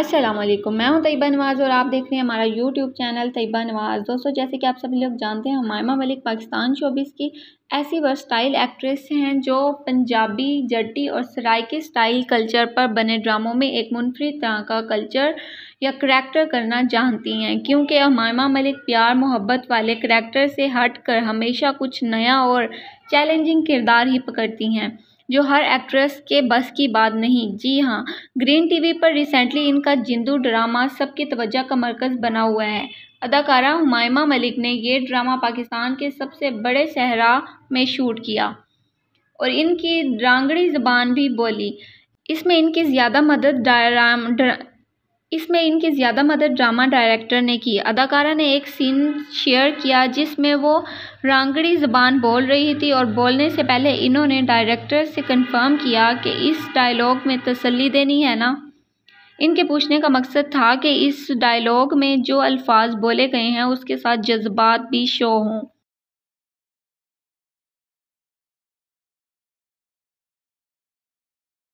असलम मैं हूं तैयबा नवाज़ और आप देख रहे हैं हमारा यूट्यूब चैनल तयबा नवाज़ दोस्तों जैसे कि आप सभी लोग जानते हैं हमायमा मलिक पाकिस्तान शोबिस की ऐसी वर्स्टाइल एक्ट्रेस हैं जो पंजाबी जट्टी और के स्टाइल कल्चर पर बने ड्रामों में एक मुनफरद तरह का कल्चर या करैक्टर करना जानती हैं क्योंकि हमायमा मलिक प्यार मोहब्बत वाले करैक्टर से हट कर हमेशा कुछ नया और चैलेंजिंग किरदार ही पकड़ती हैं जो हर एक्ट्रेस के बस की बात नहीं जी हाँ ग्रीन टीवी पर रिसेंटली इनका जिंदू ड्रामा सबकी तवज्जा का मरकज़ बना हुआ है अदाकारा हुमायमा मलिक ने ये ड्रामा पाकिस्तान के सबसे बड़े सहरा में शूट किया और इनकी ड्रांगड़ी ज़बान भी बोली इसमें इनकी ज़्यादा मदद डायराम इसमें इनकी ज़्यादा मदद ड्रामा डायरेक्टर ने की अदाकारा ने एक सीन शेयर किया जिसमें वो रंगड़ी ज़बान बोल रही थी और बोलने से पहले इन्होंने डायरेक्टर से कंफर्म किया कि इस डायलॉग में तसल्ली देनी है ना इनके पूछने का मकसद था कि इस डायलॉग में जो अल्फाज बोले गए हैं उसके साथ जज्बात भी शो हों